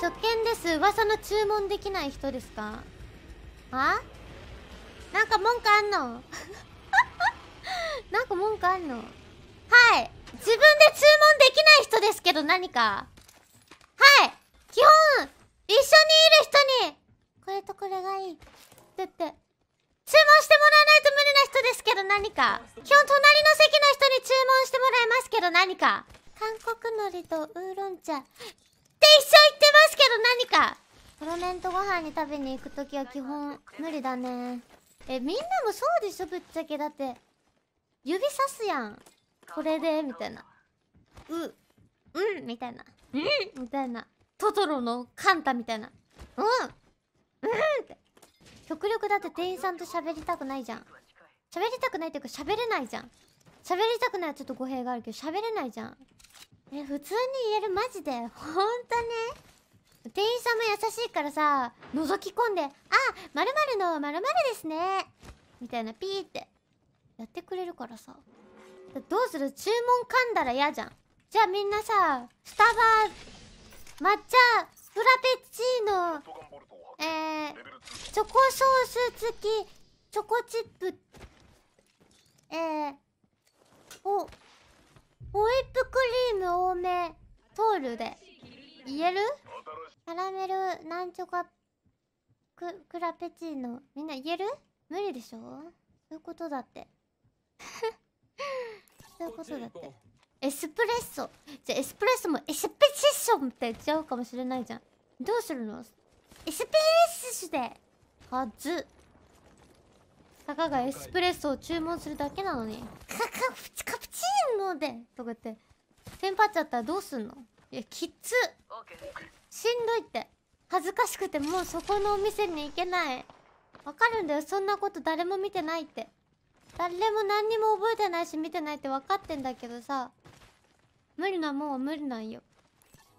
初見です噂の注文できない人ですかあなんか文句あんの なんか文句あんのはい自分で注文できない人ですけど何かはい基本一緒にいる人にこれとこれがいいって言って注文してもらわないと無理な人ですけど何か基本隣の席の人に注文してもらいますけど何か韓国海苔とウーロン茶って一緒言ってますに食べに行くときは基本無理だね。え、みんなもそうでしょぶっちゃけ。だって、指さすやん。これで、みたいな。う、うん、みたいな。うんみたいな。トトロのカンタみたいな。うんうんって。極力だって店員さんと喋りたくないじゃん。喋りたくないっていうか喋れないじゃん。喋りたくないはちょっと語弊があるけど、喋れないじゃん。え、普通に言えるマジで。ほんとね。店員さんも優しいからさ覗き込んで「あまるのまるですね」みたいなピーってやってくれるからさどうする注文噛んだら嫌じゃんじゃあみんなさスタバ抹茶フラペチーノえー、チョコソース付きチョコチップえー、おホイップクリーム多めトールで言えるキャラメルなんちょかククラペチーノみんな言える無理でしょそういうことだって そういうことだってエスプレッソじゃエスプレッソもエスペシッンって言っちゃうかもしれないじゃんどうするのエスペレッソではずたかがエスプレッソを注文するだけなのにカカプチカプチーノでとかってテンパっちゃったらどうすんのいやきつ o しんどいって恥ずかしくてもうそこのお店に行けないわかるんだよそんなこと誰も見てないって誰も何にも覚えてないし見てないって分かってんだけどさ無理なもんは無理なんよ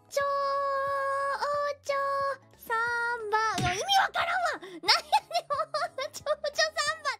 ちょー